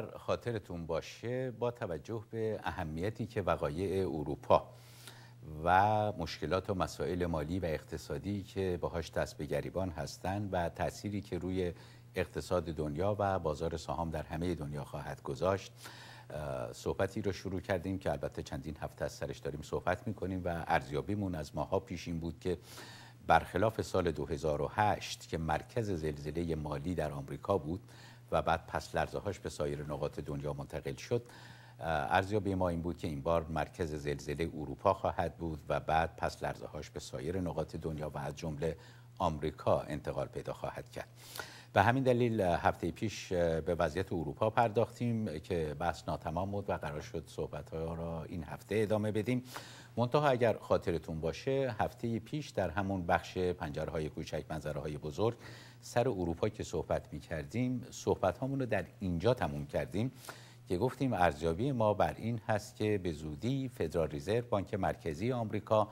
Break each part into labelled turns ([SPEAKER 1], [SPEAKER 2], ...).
[SPEAKER 1] اگر خاطرتون باشه با توجه به اهمیتی که وقایع اروپا و مشکلات و مسائل مالی و اقتصادی که باهاش دست به گریبان هستند و تأثیری که روی اقتصاد دنیا و بازار سهام در همه دنیا خواهد گذاشت صحبتی رو شروع کردیم که البته چندین هفته از سرش داریم صحبت میکنیم و ارزیابیمون از ماها پیش این بود که برخلاف سال 2008 که مرکز زلزله مالی در آمریکا بود و بعد پس لرزه هاش به سایر نقاط دنیا منتقل شد ارزیابی ما این بود که این بار مرکز زلزله اروپا خواهد بود و بعد پس لرزه هاش به سایر نقاط دنیا و از جمله آمریکا انتقال پیدا خواهد کرد به همین دلیل هفته پیش به وضعیت اروپا پرداختیم که بحث ناتمام بود و قرار شد صحبت ها را این هفته ادامه بدیم منتها اگر خاطرتون باشه هفته پیش در همون بخش پنجره های کوچک منظره های بزرگ سر اروپا که صحبت می کردیم صحبت رو در اینجا تموم کردیم که گفتیم ارزیابی ما بر این هست که به زودی فدرال ریزرو بانک مرکزی آمریکا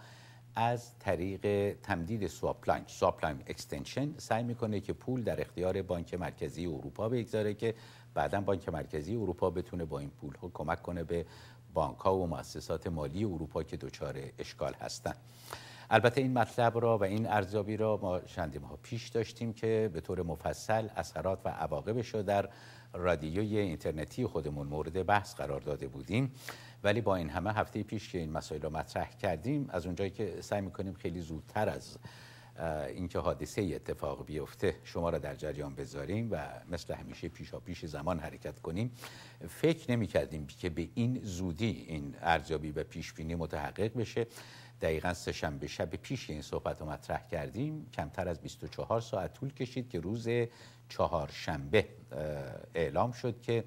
[SPEAKER 1] از طریق تمدید سواپلاین لاین اکستنشن سعی میکنه که پول در اختیار بانک مرکزی اروپا بگذاره که بعدا بانک مرکزی اروپا بتونه با این پول کمک کنه به بانک ها و مؤسسات مالی اروپا که دچار اشکال هستند البته این مطلب را و این ارزیابی را ما چند ماه پیش داشتیم که به طور مفصل اثرات و عواقبش را در رادیوی اینترنتی خودمون مورد بحث قرار داده بودیم ولی با این همه هفته پیش که این مسائل را مطرح کردیم از اونجایی که سعی میکنیم خیلی زودتر از اینکه حادثه اتفاق بیفته شما را در جریان بذاریم و مثل همیشه پیشا پیش زمان حرکت کنیم فکر نمی کردیم که به این زودی این ارزیابی و پیش متحقق بشه دقیقا سه شنبه شب پیش این صحبت رو مطرح کردیم کمتر از 24 ساعت طول کشید که روز چهار شنبه اعلام شد که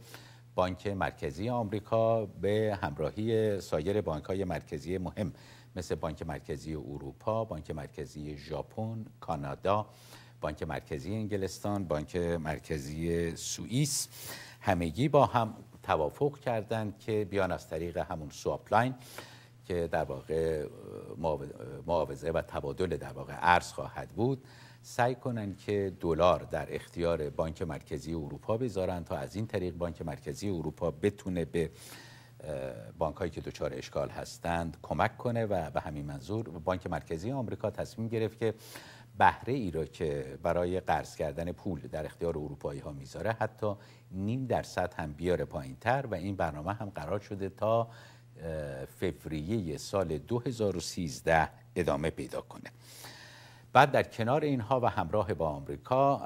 [SPEAKER 1] بانک مرکزی آمریکا به همراهی سایر بانک های مرکزی مهم مثل بانک مرکزی اروپا، بانک مرکزی ژاپن، کانادا، بانک مرکزی انگلستان، بانک مرکزی سوئیس همگی با هم توافق کردند که بیان از طریق همون سواپلاین که در واقع معاوضه و تبادل در واقع ارز خواهد بود سعی کنند که دلار در اختیار بانک مرکزی اروپا بذارن تا از این طریق بانک مرکزی اروپا بتونه به بانک هایی که دچار اشکال هستند کمک کنه و به همین منظور بانک مرکزی آمریکا تصمیم گرفت که بهره ای را که برای قرض کردن پول در اختیار اروپایی ها میذاره حتی نیم درصد هم بیاره پایین تر و این برنامه هم قرار شده تا فوریه سال 2013 ادامه پیدا کنه بعد در کنار اینها و همراه با آمریکا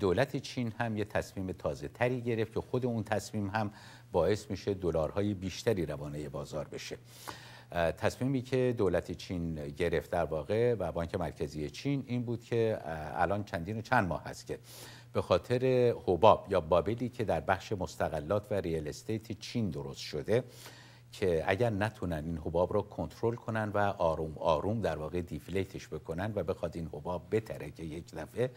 [SPEAKER 1] دولت چین هم یه تصمیم تازه تری گرفت که خود اون تصمیم هم باعث میشه دلارهای بیشتری روانه بازار بشه تصمیمی که دولت چین گرفت در واقع و بانک مرکزی چین این بود که الان چندین و چند ماه هست که به خاطر حباب یا بابلی که در بخش مستقلات و ریال استیت چین درست شده که اگر نتونن این حباب رو کنترل کنن و آروم آروم در واقع دیفلیتش بکنن و بخواد این حباب بتره که یک دفعه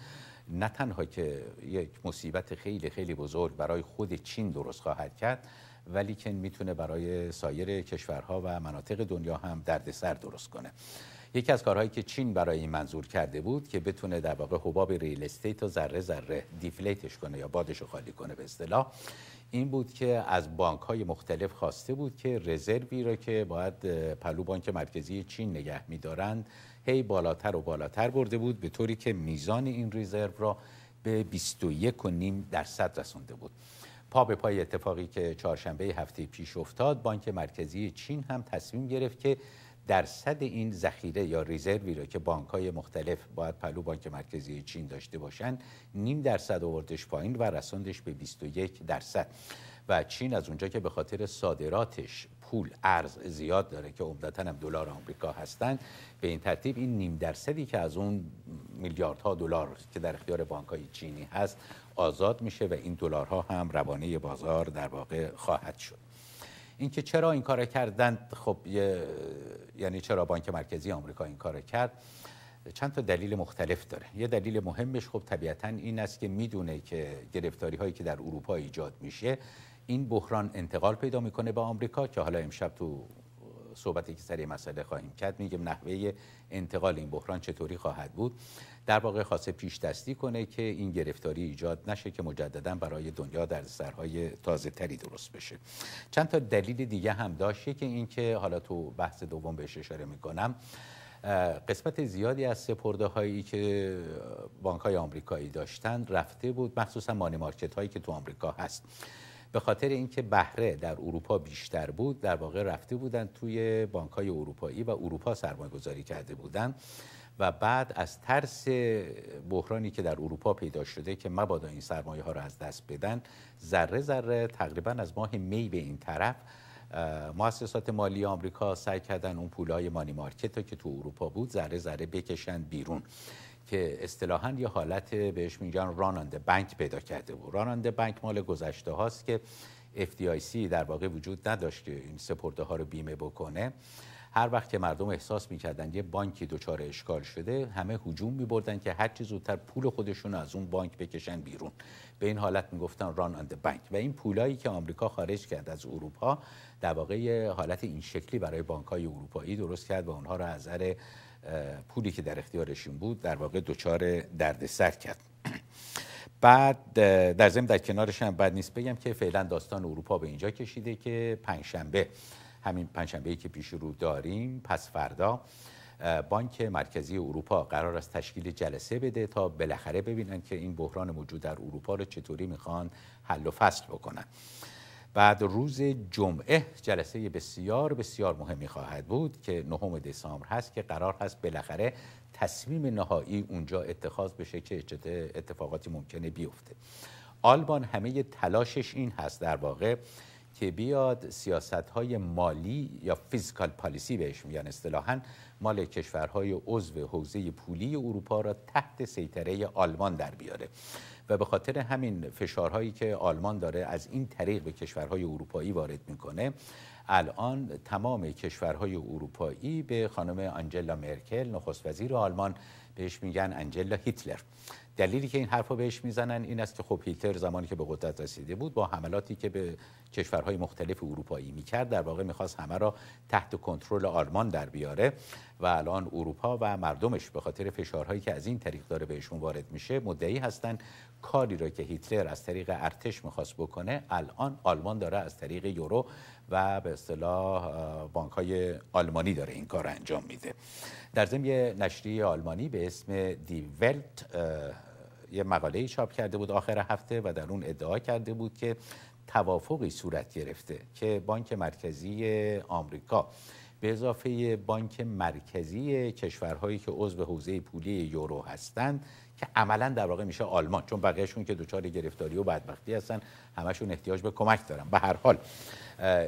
[SPEAKER 1] نه تنها که یک مصیبت خیلی خیلی بزرگ برای خود چین درست خواهد کرد ولی که میتونه برای سایر کشورها و مناطق دنیا هم دردسر درست کنه یکی از کارهایی که چین برای این منظور کرده بود که بتونه در واقع حباب ریل استیت و ذره ذره دیفلیتش کنه یا بادش خالی کنه به اصطلاح این بود که از بانک های مختلف خواسته بود که رزروی را که باید پلو بانک مرکزی چین نگه میدارند هی بالاتر و بالاتر برده بود به طوری که میزان این رزرو را به 21.5 درصد رسونده بود پا به پای اتفاقی که چهارشنبه هفته پیش افتاد بانک مرکزی چین هم تصمیم گرفت که درصد این ذخیره یا ریزروی رو که بانک های مختلف باید پلو بانک مرکزی چین داشته باشن نیم درصد آوردش پایین و رساندش به 21 درصد و چین از اونجا که به خاطر صادراتش پول ارز زیاد داره که عمدتا هم دلار آمریکا هستند به این ترتیب این نیم درصدی که از اون میلیاردها دلار که در اختیار بانکهای چینی هست آزاد میشه و این دلارها هم روانه بازار در واقع خواهد شد اینکه چرا این کار کردند خب یعنی چرا بانک مرکزی آمریکا این کار کرد چند تا دلیل مختلف داره یه دلیل مهمش خب طبیعتا این است که میدونه که گرفتاری هایی که در اروپا ایجاد میشه این بحران انتقال پیدا میکنه به آمریکا که حالا امشب تو صحبتی که سری مسئله خواهیم کرد میگم نحوه انتقال این بحران چطوری خواهد بود در واقع خاصه پیش دستی کنه که این گرفتاری ایجاد نشه که مجددا برای دنیا در سرهای تازه تری درست بشه چند تا دلیل دیگه هم داشته که اینکه حالا تو بحث دوم بهش اشاره میکنم قسمت زیادی از سپرده هایی که بانک های آمریکایی داشتن رفته بود مخصوصا مانی مارکت هایی که تو آمریکا هست به خاطر اینکه بهره در اروپا بیشتر بود در واقع رفته بودن توی بانک های اروپایی و اروپا سرمایه کرده بودن و بعد از ترس بحرانی که در اروپا پیدا شده که مبادا این سرمایه ها رو از دست بدن ذره ذره تقریبا از ماه می به این طرف مؤسسات مالی آمریکا سعی کردن اون پولای مانی مارکت ها که تو اروپا بود ذره ذره بکشن بیرون که اصطلاحا یه حالت بهش میگن رانانده بنک پیدا کرده بود رانند بنک مال گذشته هاست که FDIC در واقع وجود نداشت که این سپرده ها رو بیمه بکنه هر وقت که مردم احساس میکردن یه بانکی دچار اشکال شده همه هجوم میبردن که هر زودتر پول خودشون از اون بانک بکشن بیرون به این حالت میگفتن ران اند بانک و این پولایی که آمریکا خارج کرد از اروپا در واقع حالت این شکلی برای های اروپایی درست کرد و اونها را از پولی که در اختیارشون بود در واقع دچار دردسر کرد بعد در ضمن در کنارش هم بد نیست بگم که فعلا داستان اروپا به اینجا کشیده که پنجشنبه همین پنجشنبه که پیش رو داریم پس فردا بانک مرکزی اروپا قرار است تشکیل جلسه بده تا بالاخره ببینن که این بحران موجود در اروپا رو چطوری میخوان حل و فصل بکنن بعد روز جمعه جلسه بسیار بسیار مهمی خواهد بود که نهم دسامبر هست که قرار هست بالاخره تصمیم نهایی اونجا اتخاذ بشه که اتفاقاتی ممکنه بیفته آلبان همه تلاشش این هست در واقع که بیاد سیاست های مالی یا فیزیکال پالیسی بهش میگن اصطلاحا مال کشورهای عضو حوزه پولی اروپا را تحت سیطره آلمان در بیاره و به خاطر همین فشارهایی که آلمان داره از این طریق به کشورهای اروپایی وارد میکنه الان تمام کشورهای اروپایی به خانم آنجلا مرکل نخست وزیر آلمان بهش میگن انجلا هیتلر دلیلی که این حرفو بهش میزنن این است که خب هیتلر زمانی که به قدرت رسیده بود با حملاتی که به کشورهای مختلف اروپایی میکرد در واقع میخواست همه را تحت کنترل آلمان در بیاره و الان اروپا و مردمش به خاطر فشارهایی که از این طریق داره بهشون وارد میشه مدعی هستن کاری را که هیتلر از طریق ارتش میخواست بکنه الان آلمان داره از طریق یورو و به اصطلاح بانک آلمانی داره این کار انجام میده در ضمن یه نشریه آلمانی به اسم دی ولت یه مقاله چاپ کرده بود آخر هفته و در اون ادعا کرده بود که توافقی صورت گرفته که بانک مرکزی آمریکا به اضافه بانک مرکزی کشورهایی که عضو حوزه پولی یورو هستند که عملا در واقع میشه آلمان چون بقیهشون که دچار گرفتاری و بدبختی هستن همشون احتیاج به کمک دارن به هر حال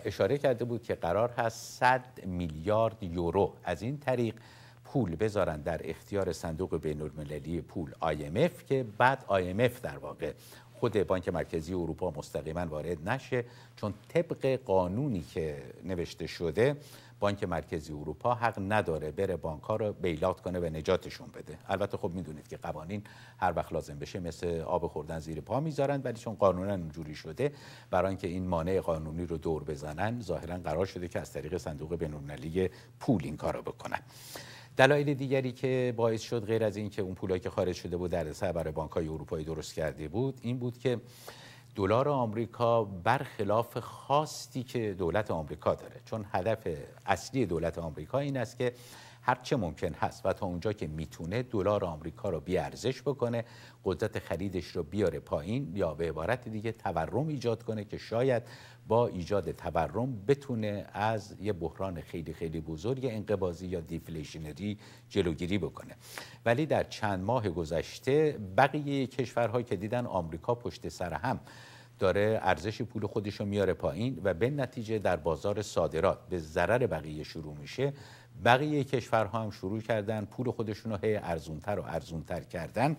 [SPEAKER 1] اشاره کرده بود که قرار هست 100 میلیارد یورو از این طریق پول بذارن در اختیار صندوق بین المللی پول IMF که بعد IMF در واقع خود بانک مرکزی اروپا مستقیما وارد نشه چون طبق قانونی که نوشته شده بانک مرکزی اروپا حق نداره بره بانک ها رو بیلات کنه و نجاتشون بده البته خب میدونید که قوانین هر وقت لازم بشه مثل آب خوردن زیر پا میذارن ولی چون قانونا اینجوری شده برای اینکه این مانع قانونی رو دور بزنن ظاهرا قرار شده که از طریق صندوق بین‌المللی پول این کارو بکنن دلایل دیگری که باعث شد غیر از اینکه اون پولایی که خارج شده بود در سر برای بانک‌های اروپایی درست کرده بود این بود که دلار آمریکا برخلاف خواستی که دولت آمریکا داره چون هدف اصلی دولت آمریکا این است که هر چه ممکن هست و تا اونجا که میتونه دلار آمریکا رو بیارزش بکنه قدرت خریدش رو بیاره پایین یا به عبارت دیگه تورم ایجاد کنه که شاید با ایجاد تورم بتونه از یه بحران خیلی خیلی بزرگ انقبازی یا دیفلیشنری جلوگیری بکنه ولی در چند ماه گذشته بقیه کشورهای که دیدن آمریکا پشت سر هم داره ارزش پول خودش رو میاره پایین و به نتیجه در بازار صادرات به ضرر بقیه شروع میشه بقیه کشورها هم شروع کردن پول خودشون رو هی ارزونتر و ارزونتر کردن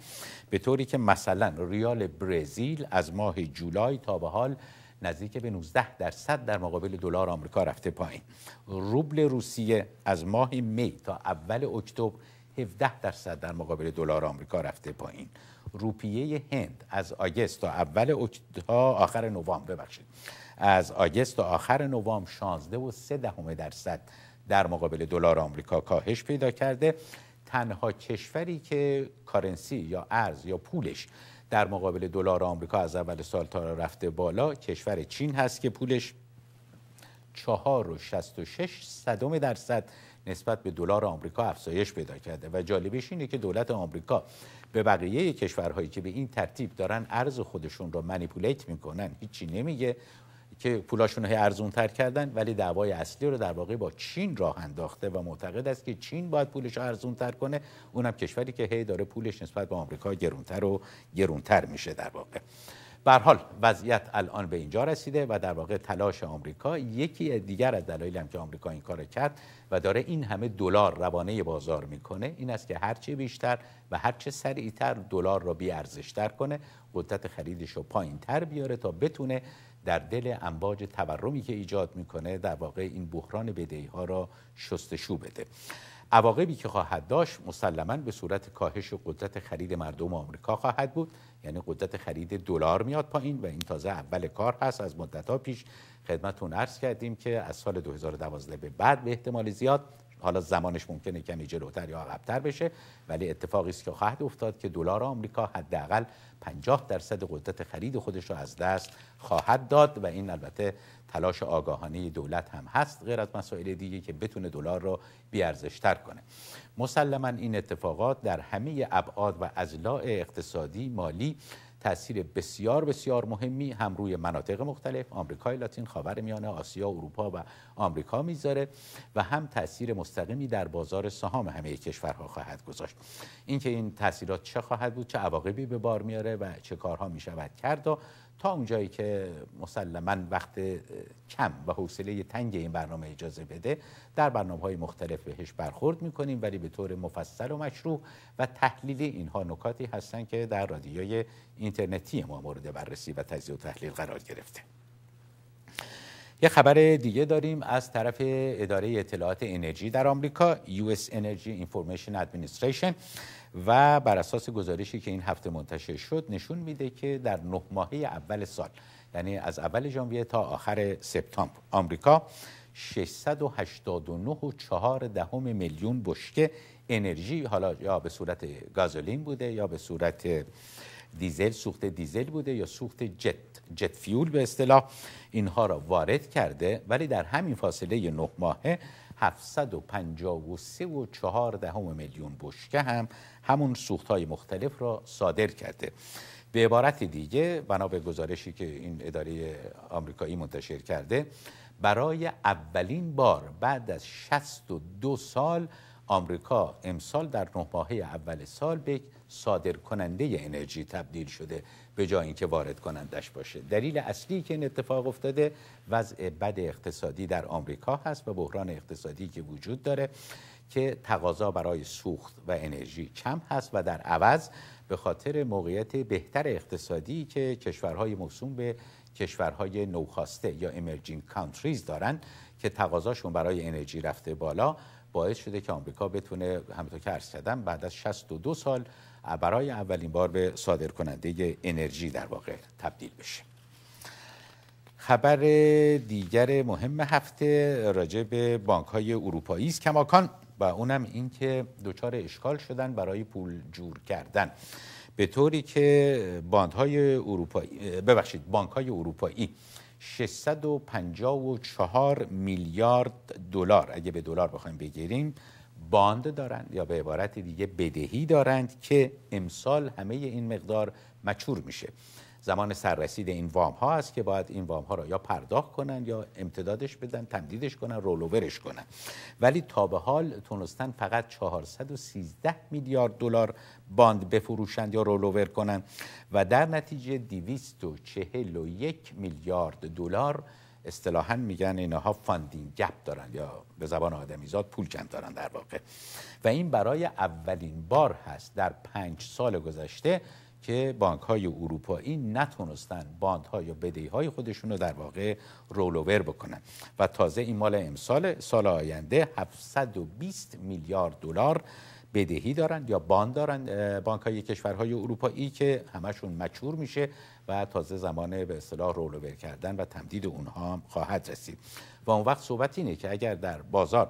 [SPEAKER 1] به طوری که مثلا ریال برزیل از ماه جولای تا به حال نزدیک به 19 درصد در مقابل دلار آمریکا رفته پایین روبل روسیه از ماه می تا اول اکتبر 17 درصد در مقابل دلار آمریکا رفته پایین روپیه هند از آگست تا اول اکتبر آخر نوامبر ببخشید از آگست تا آخر نوامبر 16 و 3 دهم درصد در مقابل دلار آمریکا کاهش پیدا کرده تنها کشوری که کارنسی یا ارز یا پولش در مقابل دلار آمریکا از اول سال تا رفته بالا کشور چین هست که پولش چهار و شست صدم درصد نسبت به دلار آمریکا افزایش پیدا کرده و جالبش اینه که دولت آمریکا به بقیه کشورهایی که به این ترتیب دارن ارز خودشون رو منیپولیت میکنن هیچی نمیگه که پولاشون رو ارزون تر کردن ولی دعوای اصلی رو در واقع با چین راه انداخته و معتقد است که چین باید پولش رو ارزون تر کنه اونم کشوری که هی داره پولش نسبت به آمریکا گرونتر و گرونتر میشه در واقع بر حال وضعیت الان به اینجا رسیده و در واقع تلاش آمریکا یکی دیگر از دلایلی هم که آمریکا این کار کرد و داره این همه دلار روانه بازار میکنه این است که هرچه بیشتر و هرچه سریعتر دلار را بیارزشتر کنه قدرت خریدش رو پایین تر بیاره تا بتونه در دل امواج تورمی که ایجاد میکنه در واقع این بحران بدهی ها را شستشو بده عواقبی که خواهد داشت مسلما به صورت کاهش قدرت خرید مردم آمریکا خواهد بود یعنی قدرت خرید دلار میاد پایین و این تازه اول کار هست از مدت ها پیش خدمتون عرض کردیم که از سال 2012 به بعد به احتمال زیاد حالا زمانش ممکنه کمی جلوتر یا عقبتر بشه ولی اتفاقی است که خواهد افتاد که دلار آمریکا حداقل 50 درصد قدرت خرید خودش را از دست خواهد داد و این البته تلاش آگاهانه دولت هم هست غیر از مسائل دیگه که بتونه دلار را بیارزشتر کنه مسلما این اتفاقات در همه ابعاد و ازلاع اقتصادی مالی تاثیر بسیار بسیار مهمی هم روی مناطق مختلف آمریکای لاتین خاورمیانه میانه آسیا اروپا و آمریکا میذاره و هم تاثیر مستقیمی در بازار سهام همه کشورها خواهد گذاشت اینکه این تاثیرات چه خواهد بود چه عواقبی به بار میاره و چه کارها میشود کرد و تا اونجایی که مسلما وقت کم و حوصله تنگ این برنامه اجازه بده در برنامه های مختلف بهش برخورد میکنیم ولی به طور مفصل و مشروع و تحلیلی اینها نکاتی هستند که در رادیوی اینترنتی ما مورد بررسی و تجزیه و تحلیل قرار گرفته یه خبر دیگه داریم از طرف اداره اطلاعات انرژی در آمریکا US Energy Information Administration و بر اساس گزارشی که این هفته منتشر شد نشون میده که در نه ماهه اول سال یعنی از اول ژانویه تا آخر سپتامبر آمریکا 689.4 دهم میلیون بشکه انرژی حالا یا به صورت گازولین بوده یا به صورت دیزل سوخت دیزل بوده یا سوخت جت جت فیول به اصطلاح اینها را وارد کرده ولی در همین فاصله نه ماهه 753 و دهم میلیون بشکه هم همون های مختلف را صادر کرده به عبارت دیگه بنا به گزارشی که این اداره آمریکایی منتشر کرده برای اولین بار بعد از 62 سال آمریکا امسال در نه ماهه اول سال به صادر کننده انرژی تبدیل شده به جای اینکه وارد کنندش باشه دلیل اصلی که این اتفاق افتاده وضع بد اقتصادی در آمریکا هست و بحران اقتصادی که وجود داره که تقاضا برای سوخت و انرژی کم هست و در عوض به خاطر موقعیت بهتر اقتصادی که کشورهای موسوم به کشورهای نوخواسته یا امرجینگ کانتریز دارن که تقاضاشون برای انرژی رفته بالا باعث شده که آمریکا بتونه همونطور که عرض کردم بعد از 62 سال برای اولین بار به صادر کننده انرژی در واقع تبدیل بشه خبر دیگر مهم هفته راجع به بانک های اروپایی است کماکان و اونم اینکه دچار اشکال شدن برای پول جور کردن به طوری که باندهای اروپایی ببخشید بانک های اروپایی 654 میلیارد دلار اگه به دلار بخوایم بگیریم باند دارند یا به عبارت دیگه بدهی دارند که امسال همه این مقدار مچور میشه زمان سررسید این وام ها است که باید این وام ها را یا پرداخت کنن یا امتدادش بدن تمدیدش کنن رولوورش کنن ولی تا به حال تونستن فقط 413 میلیارد دلار باند بفروشند یا رولوور کنند و در نتیجه 241 میلیارد دلار اصطلاحا میگن اینها فاندینگ گپ دارن یا به زبان آدمیزاد پول کم دارن در واقع و این برای اولین بار هست در پنج سال گذشته که بانک های اروپایی نتونستن باند ها یا بدهی های خودشون رو در واقع رولوور بکنن و تازه این مال امسال سال آینده 720 میلیارد دلار بدهی دارند یا باند دارن بانک های کشورهای اروپایی که همشون مچور میشه و تازه زمان به اصطلاح رولوور کردن و تمدید اونها خواهد رسید و اون وقت صحبت اینه که اگر در بازار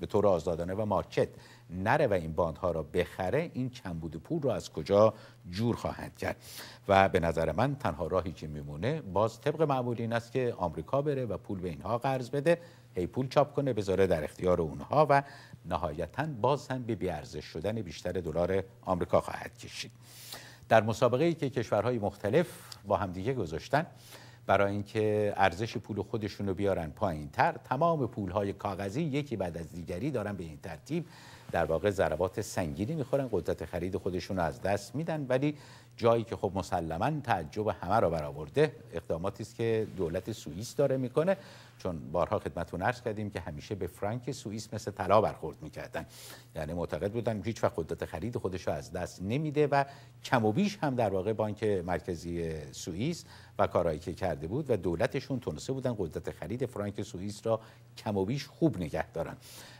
[SPEAKER 1] به طور آزادانه و مارکت نره و این باندها را بخره این کمبود پول را از کجا جور خواهد کرد و به نظر من تنها راهی که میمونه باز طبق معمول این است که آمریکا بره و پول به اینها قرض بده هی پول چاپ کنه بذاره در اختیار اونها و نهایتا باز هم به بیارزش شدن بیشتر دلار آمریکا خواهد کشید در مسابقه ای که کشورهای مختلف با همدیگه گذاشتن برای اینکه ارزش پول خودشون رو بیارن پایین تر تمام پولهای کاغذی یکی بعد از دیگری دارن به این ترتیب در واقع ضربات سنگینی میخورن قدرت خرید خودشون رو از دست میدن ولی جایی که خب مسلما تعجب همه را برآورده اقداماتی است که دولت سوئیس داره میکنه چون بارها خدمتتون عرض کردیم که همیشه به فرانک سوئیس مثل طلا برخورد میکردن یعنی معتقد بودن هیچ وقت قدرت خرید خودش را از دست نمیده و کم و بیش هم در واقع بانک مرکزی سوئیس و کارایی که کرده بود و دولتشون تونسته بودن قدرت خرید فرانک سوئیس را کم و بیش خوب نگه دارن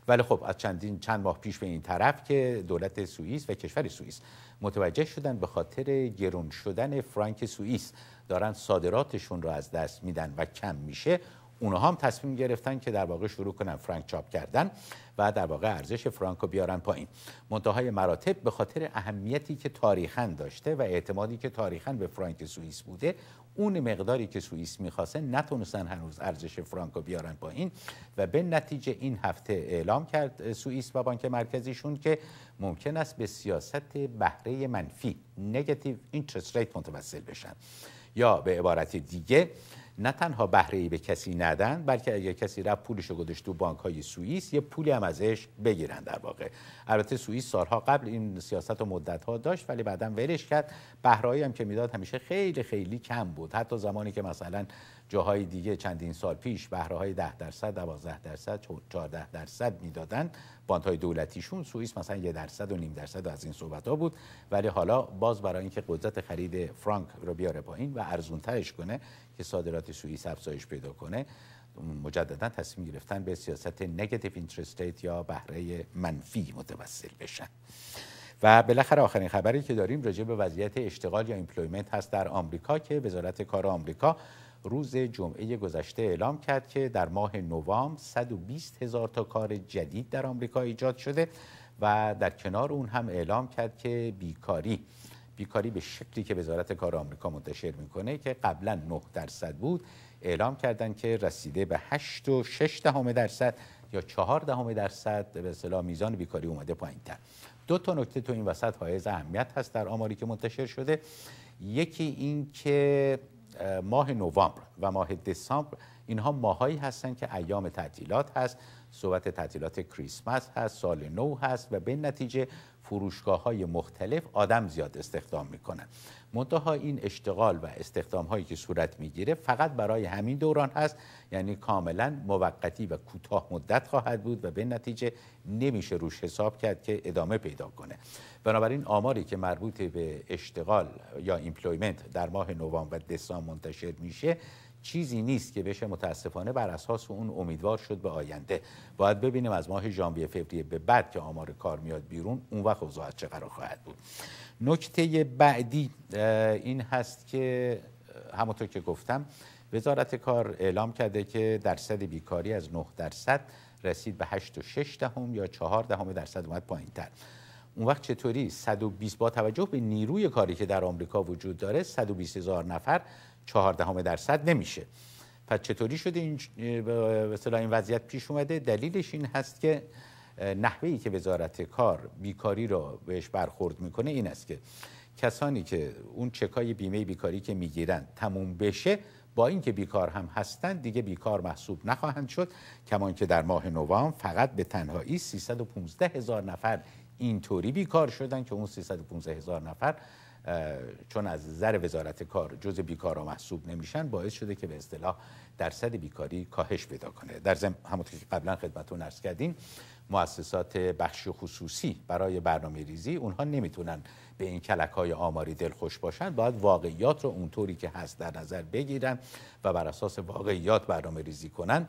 [SPEAKER 1] ولی خب از چندین چند ماه پیش به این طرف که دولت سوئیس و کشور سوئیس متوجه شدن به خاطر گرون شدن فرانک سوئیس دارن صادراتشون رو از دست میدن و کم میشه اونها هم تصمیم گرفتن که در واقع شروع کنن فرانک چاپ کردن و در واقع ارزش فرانک رو بیارن پایین منتهای مراتب به خاطر اهمیتی که تاریخا داشته و اعتمادی که تاریخا به فرانک سوئیس بوده اون مقداری که سوئیس میخواسته نتونستن هنوز ارزش فرانکو بیارن پایین و به نتیجه این هفته اعلام کرد سوئیس و بانک مرکزیشون که ممکن است به سیاست بهره منفی نگتیو اینترست ریت متوسل بشن یا به عبارت دیگه نه تنها بهره ای به کسی ندن بلکه اگر کسی رفت پولش رو گذاشت تو بانک های سوئیس یه پولی هم ازش بگیرن در واقع البته سوئیس سالها قبل این سیاست و مدت ها داشت ولی بعدا ولش کرد بهره هم که میداد همیشه خیلی خیلی کم بود حتی زمانی که مثلا جاهای دیگه چندین سال پیش بهره های 10 درصد 12 درصد 14 درصد میدادن های دولتیشون سوئیس مثلا یه درصد و نیم درصد از این صحبت ها بود ولی حالا باز برای اینکه قدرت خرید فرانک رو بیاره پایین و ارزون ترش کنه که صادرات سوئیس افزایش پیدا کنه مجددا تصمیم گرفتن به سیاست نگاتیو اینترست یا بهره منفی متوسل بشن و بالاخره آخرین خبری که داریم راجع به وضعیت اشتغال یا ایمپلویمنت هست در آمریکا که وزارت کار آمریکا روز جمعه گذشته اعلام کرد که در ماه نوامبر 120 هزار تا کار جدید در آمریکا ایجاد شده و در کنار اون هم اعلام کرد که بیکاری بیکاری به شکلی که وزارت کار آمریکا منتشر میکنه که قبلا 9 درصد بود اعلام کردند که رسیده به 8 و 6 دهم درصد یا 4 دهم درصد به اصطلاح میزان بیکاری اومده تر دو تا نکته تو این وسط های اهمیت هست در آماری که منتشر شده یکی این که ماه نوامبر و ماه دسامبر اینها ماهایی هستند که ایام تعطیلات هست صحبت تعطیلات کریسمس هست سال نو هست و به نتیجه فروشگاه های مختلف آدم زیاد استخدام میکنن منتها این اشتغال و استخدام هایی که صورت میگیره فقط برای همین دوران هست یعنی کاملا موقتی و کوتاه مدت خواهد بود و به نتیجه نمیشه روش حساب کرد که ادامه پیدا کنه بنابراین آماری که مربوط به اشتغال یا ایمپلویمنت در ماه نوامبر و دسامبر منتشر میشه چیزی نیست که بشه متاسفانه بر اساس اون امیدوار شد به آینده باید ببینیم از ماه ژانویه فوریه به بعد که آمار کار میاد بیرون اون وقت اوضاع چه قرار خواهد بود نکته بعدی این هست که همونطور که گفتم وزارت کار اعلام کرده که درصد بیکاری از 9 درصد رسید به 8 و 6 دهم یا 4 دهم درصد اومد پایین تر اون وقت چطوری 120 با توجه به نیروی کاری که در آمریکا وجود داره 120 هزار نفر 4 دهم درصد نمیشه پس چطوری شده این به این وضعیت پیش اومده دلیلش این هست که نحوهی که وزارت کار بیکاری را بهش برخورد میکنه این است که کسانی که اون چکای بیمه بیکاری که میگیرن تموم بشه با اینکه بیکار هم هستن دیگه بیکار محسوب نخواهند شد کمان که در ماه نوامبر فقط به تنهایی 315 هزار نفر اینطوری بیکار شدن که اون 315 هزار نفر چون از نظر وزارت کار جز را محسوب نمیشن باعث شده که به اصطلاح درصد بیکاری کاهش پیدا کنه در ضمن همونطور که قبلا خدمتتون عرض کردیم مؤسسات بخش خصوصی برای برنامه ریزی اونها نمیتونن به این کلک های آماری دلخوش باشن باید واقعیات رو اونطوری که هست در نظر بگیرن و بر اساس واقعیات برنامه ریزی کنن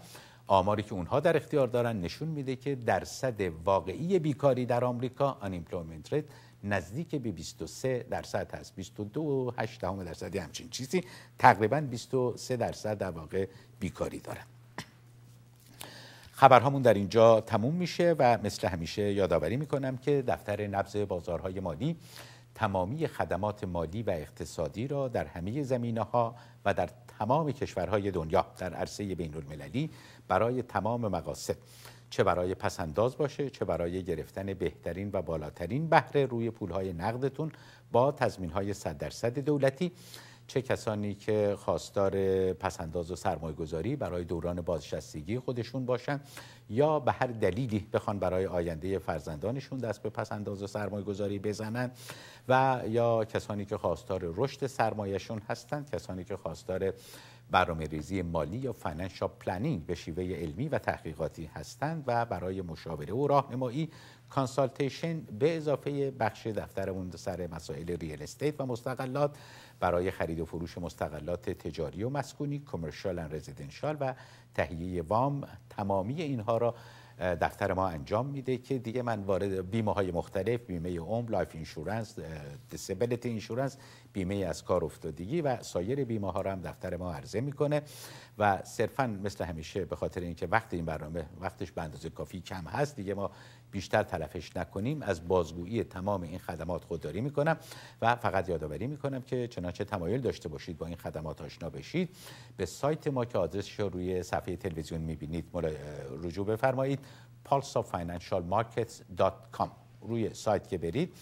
[SPEAKER 1] آماری که اونها در اختیار دارن نشون میده که درصد واقعی بیکاری در آمریکا unemployment rate نزدیک به 23 درصد هست 22 و 8 درصدی همچین چیزی تقریبا 23 درصد در واقع بیکاری دارن خبرهامون در اینجا تموم میشه و مثل همیشه یادآوری میکنم که دفتر نبض بازارهای مالی تمامی خدمات مالی و اقتصادی را در همه زمینه ها و در تمام کشورهای دنیا در عرصه بین المللی برای تمام مقاصد چه برای پسنداز باشه چه برای گرفتن بهترین و بالاترین بهره روی پولهای نقدتون با تضمینهای صد درصد دولتی چه کسانی که خواستار پسنداز و سرمایه گذاری برای دوران بازنشستگی خودشون باشن یا به هر دلیلی بخوان برای آینده فرزندانشون دست به پسنداز و سرمایه گذاری بزنن و یا کسانی که خواستار رشد سرمایهشون هستند کسانی که خواستار برنامه ریزی مالی یا فینانشال پلنینگ به شیوه علمی و تحقیقاتی هستند و برای مشاوره و راهنمایی کانسالتیشن به اضافه بخش دفترمون سر مسائل ریال استیت و مستقلات برای خرید و فروش مستقلات تجاری و مسکونی کمرشال و رزیدنشال و تهیه وام تمامی اینها را دفتر ما انجام میده که دیگه من وارد بیمه های مختلف بیمه عمر لایف اینشورنس دیسابیلیتی اینشورنس بیمه از کار افتادگی و سایر بیمه ها رو هم دفتر ما عرضه میکنه و صرفا مثل همیشه به خاطر اینکه وقت این برنامه وقتش به اندازه کافی کم هست دیگه ما بیشتر طرفش نکنیم از بازگویی تمام این خدمات خودداری میکنم و فقط یادآوری میکنم که چنانچه تمایل داشته باشید با این خدمات آشنا بشید به سایت ما که آدرسش رو روی صفحه تلویزیون میبینید رجوع بفرمایید pulseoffinancialmarkets.com روی سایت که برید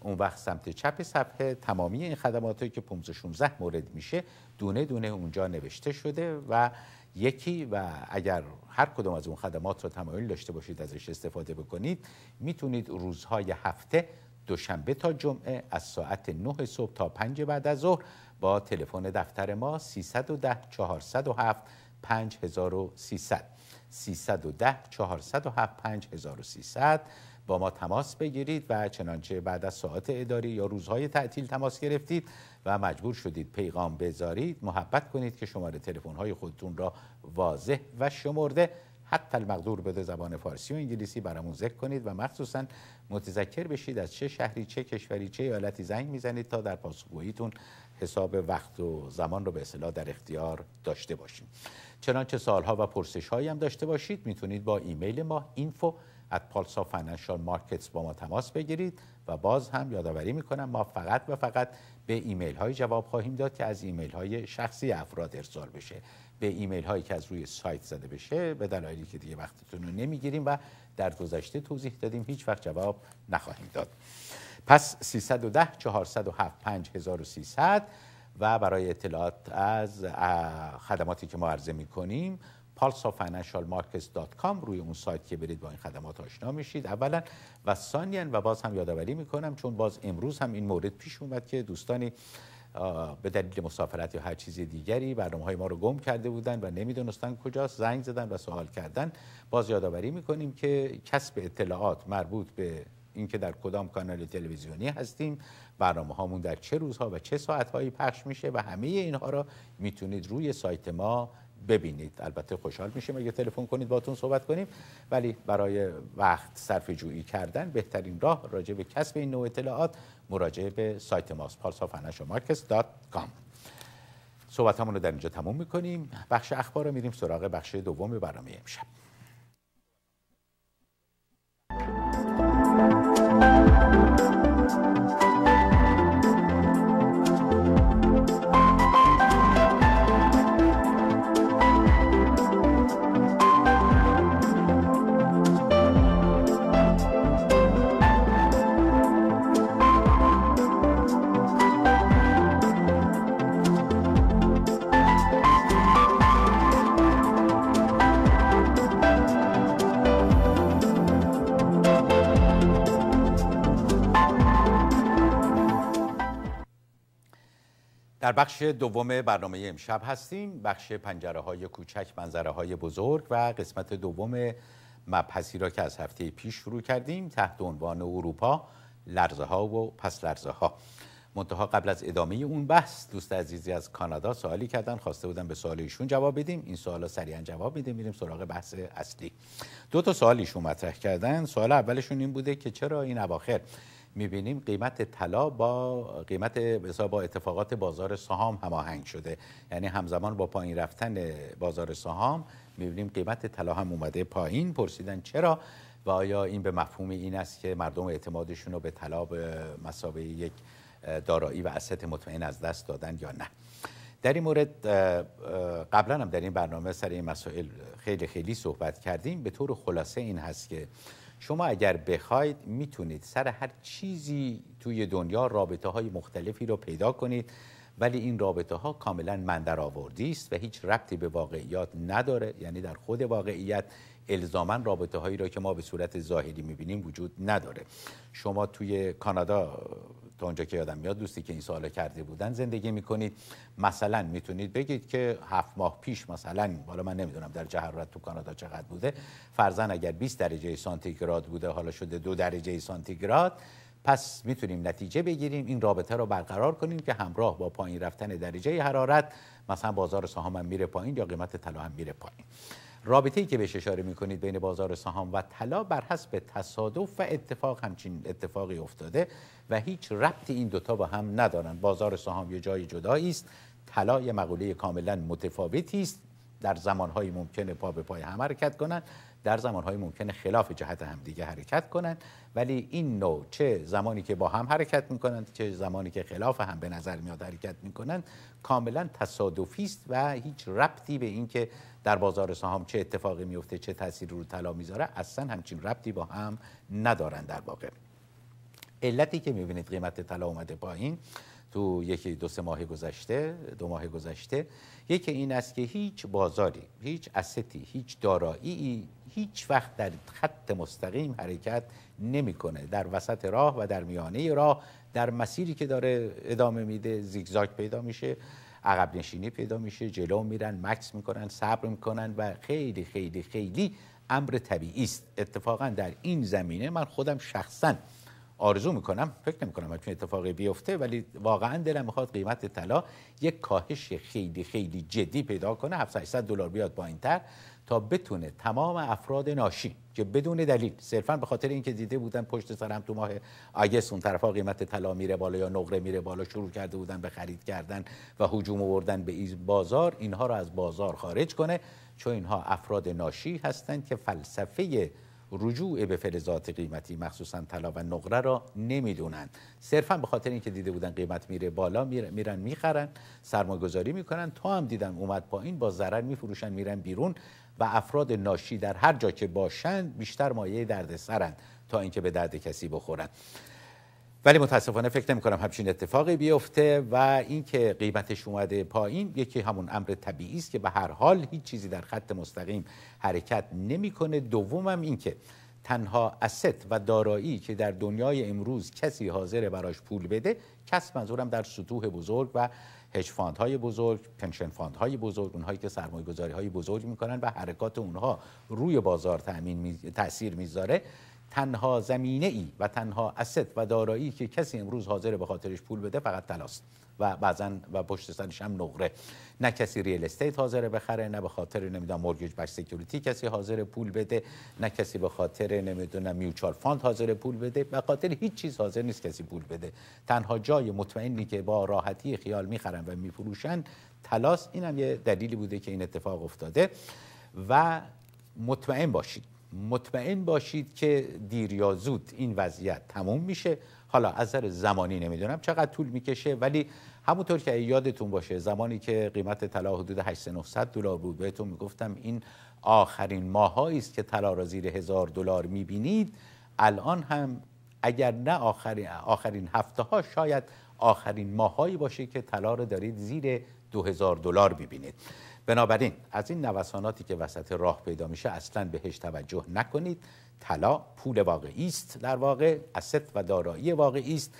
[SPEAKER 1] اون وقت سمت چپ صفحه تمامی این خدمات که 15 16 مورد میشه دونه دونه اونجا نوشته شده و یکی و اگر هر کدوم از اون خدمات رو تمایل داشته باشید ازش استفاده بکنید میتونید روزهای هفته دوشنبه تا جمعه از ساعت 9 صبح تا 5 بعد از ظهر با تلفن دفتر ما 310 407 5300 310 407 5300 با ما تماس بگیرید و چنانچه بعد از ساعت اداری یا روزهای تعطیل تماس گرفتید و مجبور شدید پیغام بذارید محبت کنید که شماره های خودتون را واضح و شمرده حتی المقدور به زبان فارسی و انگلیسی برامون ذکر کنید و مخصوصا متذکر بشید از چه شهری چه کشوری چه ایالتی زنگ میزنید تا در پاسخگوییتون حساب وقت و زمان رو به اصطلاح در اختیار داشته باشیم چنانچه سالها و پرسش هایی هم داشته باشید میتونید با ایمیل ما اینفو ات پالسا فینانشال با ما تماس بگیرید و باز هم یادآوری میکنم ما فقط و فقط به ایمیل های جواب خواهیم داد که از ایمیل های شخصی افراد ارسال بشه به ایمیل هایی که از روی سایت زده بشه به دلایلی که دیگه وقتتون رو نمیگیریم و در گذشته توضیح دادیم هیچ وقت جواب نخواهیم داد پس 310 407 5300 و برای اطلاعات از خدماتی که ما عرضه می کنیم Pulseoffinancialmarkets.com روی اون سایت که برید با این خدمات آشنا میشید اولا و ثانیا و باز هم یادآوری میکنم چون باز امروز هم این مورد پیش اومد که دوستانی به دلیل مسافرت یا هر چیز دیگری برنامه های ما رو گم کرده بودن و نمیدونستن کجاست زنگ زدن و سوال کردن باز یادآوری میکنیم که کسب اطلاعات مربوط به اینکه در کدام کانال تلویزیونی هستیم برنامه هامون در چه روزها و چه ساعت هایی پخش میشه و همه اینها را میتونید روی سایت ما ببینید البته خوشحال میشیم اگه تلفن کنید باتون صحبت کنیم ولی برای وقت صرف جویی کردن بهترین راه راجع به کسب این نوع اطلاعات مراجعه به سایت ماست کام صحبت رو در اینجا تموم میکنیم بخش اخبار رو میریم سراغ بخش دوم برنامه امشب در بخش دوم برنامه امشب هستیم بخش پنجره های کوچک منظره های بزرگ و قسمت دوم مبحثی را که از هفته پیش شروع کردیم تحت عنوان اروپا لرزه ها و پس لرزه ها منتها قبل از ادامه اون بحث دوست عزیزی از کانادا سوالی کردن خواسته بودن به سوال ایشون جواب بدیم این سوالا سریعا جواب میدیم میریم سراغ بحث اصلی دو تا سوال ایشون مطرح کردن سوال اولشون این بوده که چرا این اواخر میبینیم قیمت طلا با قیمت با اتفاقات بازار سهام هماهنگ شده یعنی همزمان با پایین رفتن بازار سهام میبینیم قیمت طلا هم اومده پایین پرسیدن چرا و آیا این به مفهوم این است که مردم اعتمادشون رو به طلا به مسابقه یک دارایی و اسط مطمئن از دست دادن یا نه در این مورد قبلا هم در این برنامه سر این مسائل خیلی خیلی صحبت کردیم به طور خلاصه این هست که شما اگر بخواید میتونید سر هر چیزی توی دنیا رابطه های مختلفی رو پیدا کنید ولی این رابطه ها کاملا مندرآوردی است و هیچ ربطی به واقعیات نداره یعنی در خود واقعیت الزاما رابطه هایی را که ما به صورت ظاهری میبینیم وجود نداره شما توی کانادا تا اونجا که یادم میاد دوستی که این سوالو کرده بودن زندگی میکنید مثلا میتونید بگید که هفت ماه پیش مثلا حالا من نمیدونم در جهرات تو کانادا چقدر بوده فرزن اگر 20 درجه سانتیگراد بوده حالا شده دو درجه سانتیگراد پس میتونیم نتیجه بگیریم این رابطه رو برقرار کنیم که همراه با پایین رفتن درجه حرارت مثلا بازار سهام میره پایین یا قیمت طلا هم میره پایین رابطه‌ای که بهش اشاره می‌کنید بین بازار سهام و طلا بر حسب تصادف و اتفاق همچین اتفاقی افتاده و هیچ ربطی این دوتا با هم ندارن بازار سهام یه جای جدایی است طلا یه مقوله کاملا متفاوتی است در زمانهای ممکنه پا به پای هم حرکت کنند در زمانهای ممکن خلاف جهت هم دیگه حرکت کنند ولی این نوع چه زمانی که با هم حرکت کنند چه زمانی که خلاف هم به نظر میاد حرکت میکنند کاملا تصادفی است و هیچ ربطی به اینکه در بازار سهام چه اتفاقی میفته چه تاثیر رو طلا میذاره اصلا همچین ربطی با هم ندارن در واقع علتی که میبینید قیمت طلا اومده پایین تو یکی دو سه ماه گذشته دو ماه گذشته یکی این است که هیچ بازاری هیچ استی هیچ دارایی هیچ وقت در خط مستقیم حرکت نمیکنه در وسط راه و در میانه راه در مسیری که داره ادامه میده زیگزاگ پیدا میشه عقب نشینی پیدا میشه جلو میرن مکس میکنن صبر میکنن و خیلی خیلی خیلی امر طبیعی است اتفاقا در این زمینه من خودم شخصا آرزو میکنم فکر نمیکنم چون اتفاقی بیفته ولی واقعا دلم میخواد قیمت طلا یک کاهش خیلی خیلی جدی پیدا کنه 700 دلار بیاد پایینتر تا بتونه تمام افراد ناشی که بدون دلیل صرفا به خاطر اینکه دیده بودن پشت سرم تو ماه آگست اون طرفا قیمت طلا میره بالا یا نقره میره بالا شروع کرده بودن به خرید کردن و هجوم آوردن به بازار اینها رو از بازار خارج کنه چون اینها افراد ناشی هستند که فلسفه رجوع به فلزات قیمتی مخصوصا طلا و نقره را نمیدونن صرفا به خاطر اینکه دیده بودن قیمت میره بالا میرن میخرن سرمایه‌گذاری میکنن تا هم دیدن اومد پایین با ضرر میفروشن میرن بیرون و افراد ناشی در هر جا که باشند بیشتر مایه سرند تا اینکه به درد کسی بخورند ولی متاسفانه فکر نمی کنم همچین اتفاقی بیفته و اینکه قیمتش اومده پایین یکی همون امر طبیعی است که به هر حال هیچ چیزی در خط مستقیم حرکت نمیکنه دومم اینکه تنها است و دارایی که در دنیای امروز کسی حاضر براش پول بده کس منظورم در سطوح بزرگ و هج های بزرگ پنشن های بزرگ اونهایی که سرمایه گذاری های بزرگ میکنن و حرکات اونها روی بازار تأمین می... تاثیر میذاره تنها زمینه ای و تنها اسد و دارایی که کسی امروز حاضر به خاطرش پول بده فقط طلاست و بعضا و پشت سرش هم نقره نه کسی ریل استیت حاضر بخره نه به خاطر نمیدونم مورگیج بک سکیوریتی کسی حاضر پول بده نه کسی به خاطر نمیدونم میوچال فاند حاضر پول بده به خاطر هیچ چیز حاضر نیست کسی پول بده تنها جای مطمئنی که با راحتی خیال میخرن و میفروشن تلاس این هم یه دلیلی بوده که این اتفاق افتاده و مطمئن باشید مطمئن باشید که دیر یا زود این وضعیت تموم میشه حالا از زمانی نمیدونم چقدر طول میکشه ولی همونطور که یادتون باشه زمانی که قیمت طلا حدود 8900 دلار بود بهتون میگفتم این آخرین ماهایی است که طلا را زیر هزار دلار میبینید الان هم اگر نه آخرین آخرین هفته ها شاید آخرین ماهایی باشه که طلا را دارید زیر 2000 دلار ببینید بنابراین از این نوساناتی که وسط راه پیدا میشه اصلا بهش توجه نکنید طلا پول واقعی است در واقع اسد و دارایی واقعی است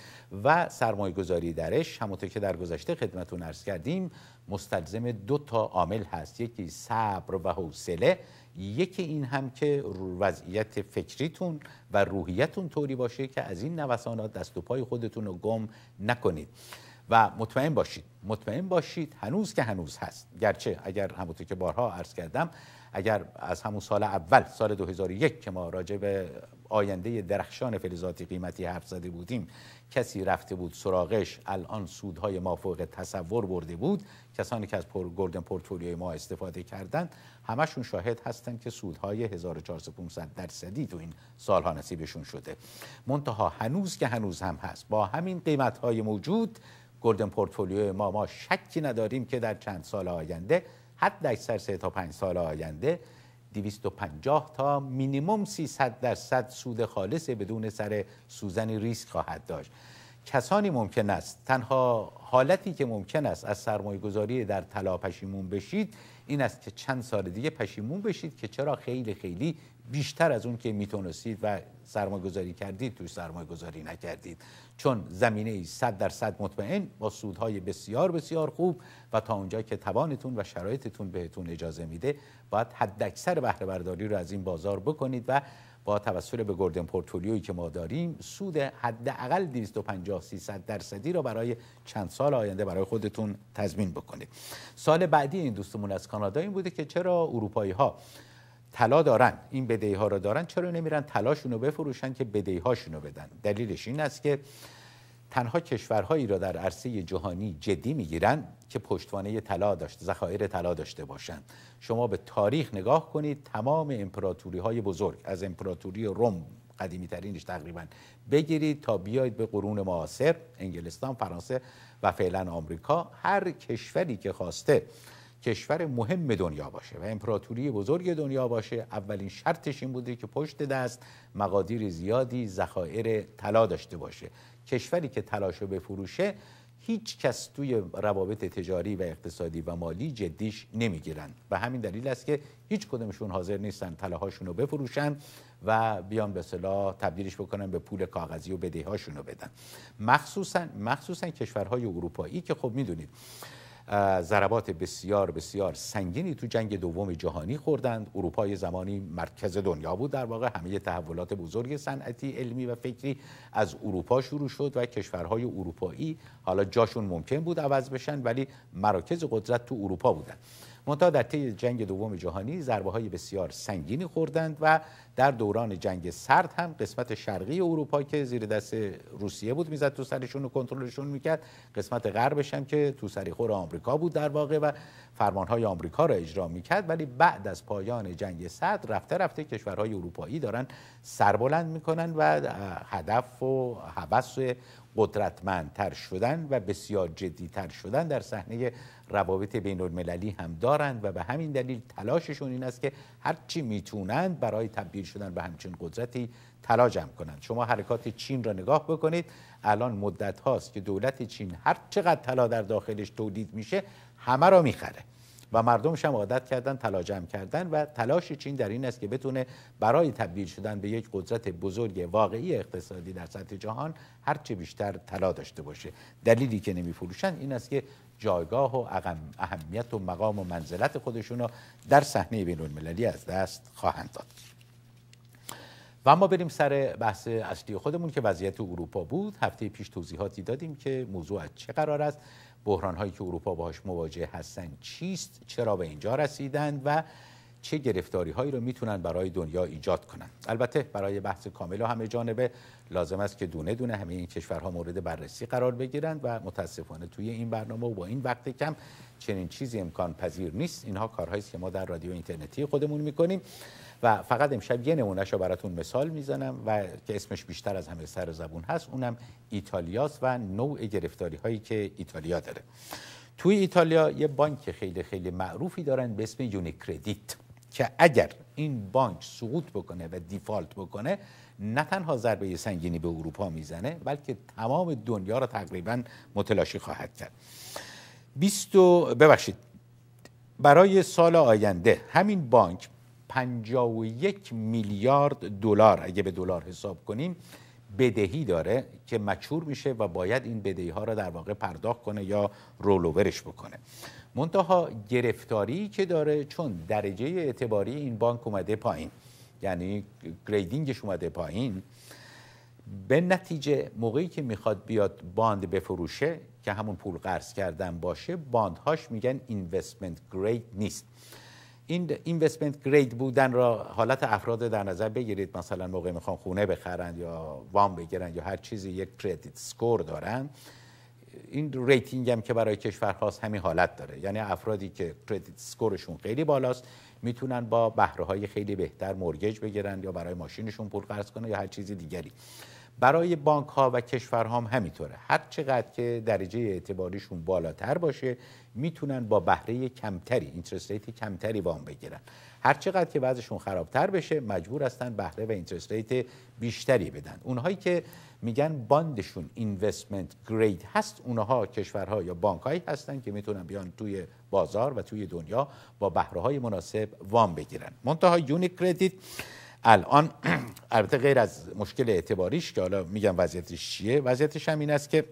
[SPEAKER 1] و سرمایه گذاری درش همونطور که در گذشته خدمتون عرض کردیم مستلزم دو تا عامل هست یکی صبر و حوصله یکی این هم که وضعیت فکریتون و روحیتون طوری باشه که از این نوسانات دست و پای خودتون رو گم نکنید و مطمئن باشید مطمئن باشید هنوز که هنوز هست گرچه اگر همونطور که بارها عرض کردم اگر از همون سال اول سال 2001 که ما راجع به آینده درخشان فلزات قیمتی حرف زده بودیم کسی رفته بود سراغش الان سودهای ما فوق تصور برده بود کسانی که از پر گلدن پورتفولیوی ما استفاده کردند همشون شاهد هستند که سودهای 1400 درصدی تو این سالها نصیبشون شده منتها هنوز که هنوز هم هست با همین قیمت‌های موجود گلدن پورتفولیو ما ما شکی نداریم که در چند سال آینده حد اکثر سه تا پنج سال آینده 250 تا مینیموم 300 درصد سود خالص بدون سر سوزنی ریسک خواهد داشت کسانی ممکن است تنها حالتی که ممکن است از سرمایه گذاری در طلا پشیمون بشید این است که چند سال دیگه پشیمون بشید که چرا خیلی خیلی بیشتر از اون که میتونستید و سرمایه گذاری کردید توی سرمایه گذاری نکردید چون زمینه ای در درصد مطمئن با سودهای بسیار بسیار خوب و تا اونجا که توانتون و شرایطتون بهتون اجازه میده باید اکثر بهره برداری رو از این بازار بکنید و با توسل به گوردن پورتفولیویی که ما داریم سود حداقل 250 300 درصدی رو برای چند سال آینده برای خودتون تضمین بکنید سال بعدی این دوستمون از کانادا این بوده که چرا اروپایی ها طلا دارن این بدهی ها رو دارن چرا نمیرن طلاشون رو بفروشن که بدهی هاشون رو بدن دلیلش این است که تنها کشورهایی را در عرصه جهانی جدی میگیرن که پشتوانه طلا داشته، ذخایر طلا داشته باشند شما به تاریخ نگاه کنید تمام امپراتوری های بزرگ از امپراتوری روم قدیمی ترینش تقریبا بگیرید تا بیاید به قرون معاصر انگلستان فرانسه و فعلا آمریکا هر کشوری که خواسته کشور مهم دنیا باشه و امپراتوری بزرگ دنیا باشه اولین شرطش این بوده که پشت دست مقادیر زیادی ذخایر طلا داشته باشه کشوری که تلاشو بفروشه هیچ کس توی روابط تجاری و اقتصادی و مالی جدیش نمیگیرن و همین دلیل است که هیچ کدومشون حاضر نیستن طلاهاشون رو بفروشن و بیان به صلاح تبدیلش بکنن به پول کاغذی و بدهیهاشون رو بدن مخصوصا مخصوصا کشورهای اروپایی که خب میدونید ضربات بسیار بسیار سنگینی تو جنگ دوم جهانی خوردند اروپای زمانی مرکز دنیا بود در واقع همه تحولات بزرگ صنعتی علمی و فکری از اروپا شروع شد و کشورهای اروپایی حالا جاشون ممکن بود عوض بشن ولی مراکز قدرت تو اروپا بودن منتها در طی جنگ دوم جهانی ضربه های بسیار سنگینی خوردند و در دوران جنگ سرد هم قسمت شرقی اروپا که زیر دست روسیه بود میزد تو سرشون و کنترلشون میکرد قسمت غربش هم که تو سری خور آمریکا بود در واقع و فرمان های آمریکا را اجرا میکرد ولی بعد از پایان جنگ سرد رفته رفته کشورهای اروپایی دارن سربلند میکنن و هدف و هوس قدرتمندتر شدن و بسیار جدیتر شدن در صحنه روابط بین المللی هم دارند و به همین دلیل تلاششون این است که هرچی میتونند برای تبدیل شدن به همچین قدرتی تلاش هم کنند شما حرکات چین را نگاه بکنید الان مدت هاست که دولت چین هر چقدر طلا در داخلش تولید میشه همه را میخره و مردمش هم عادت کردن تلاجم کردن و تلاش چین در این است که بتونه برای تبدیل شدن به یک قدرت بزرگ واقعی اقتصادی در سطح جهان هرچه بیشتر طلا داشته باشه دلیلی که نمیفروشن این است که جایگاه و اهمیت و مقام و منزلت خودشون رو در صحنه بین المللی از دست خواهند داد و ما بریم سر بحث اصلی خودمون که وضعیت اروپا بود هفته پیش توضیحاتی دادیم که موضوع از چه قرار است بحران هایی که اروپا باهاش مواجه هستند چیست چرا به اینجا رسیدند و چه گرفتاری هایی رو میتونن برای دنیا ایجاد کنن البته برای بحث کامل و همه جانبه لازم است که دونه دونه همه این کشورها مورد بررسی قرار بگیرند و متاسفانه توی این برنامه و با این وقت کم چنین چیزی امکان پذیر نیست اینها کارهایی که ما در رادیو اینترنتی خودمون میکنیم و فقط امشب یه نمونهش رو براتون مثال میزنم و که اسمش بیشتر از همه سر زبون هست اونم ایتالیاس و نوع گرفتاری هایی که ایتالیا داره توی ایتالیا یه بانک خیلی خیلی معروفی دارن به اسم یونیکردیت که اگر این بانک سقوط بکنه و دیفالت بکنه نه تنها ضربه سنگینی به اروپا میزنه بلکه تمام دنیا را تقریبا متلاشی خواهد کرد 20 ببخشید برای سال آینده همین بانک 51 میلیارد دلار اگه به دلار حساب کنیم بدهی داره که مچور میشه و باید این بدهی ها را در واقع پرداخت کنه یا رولوورش بکنه منتها گرفتاری که داره چون درجه اعتباری این بانک اومده پایین یعنی گریدینگش اومده پایین به نتیجه موقعی که میخواد بیاد باند بفروشه که همون پول قرض کردن باشه باندهاش میگن اینوستمنت گرید نیست این اینوستمنت گرید بودن را حالت افراد در نظر بگیرید مثلا موقع میخوان خونه بخرن یا وام بگیرن یا هر چیزی یک کردیت سکور دارن این ریتینگ هم که برای کشورهاست همین حالت داره یعنی افرادی که کردیت سکورشون خیلی بالاست میتونن با بهره های خیلی بهتر مورگج بگیرن یا برای ماشینشون پول قرض کنن یا هر چیزی دیگری برای بانک ها و کشورهام هم همینطوره هر چقدر که درجه اعتباریشون بالاتر باشه میتونن با بهره کمتری اینترست ریت کمتری وام بگیرن هر چقدر که وضعشون خرابتر بشه مجبور هستن بهره و اینترست ریت بیشتری بدن اونهایی که میگن باندشون اینوستمنت گرید هست اونها کشورها یا بانکهایی هستن که میتونن بیان توی بازار و توی دنیا با بهره های مناسب وام بگیرن منتها یونیک کردیت الان البته غیر از مشکل اعتباریش که حالا میگم وضعیتش چیه وضعیتش هم این است که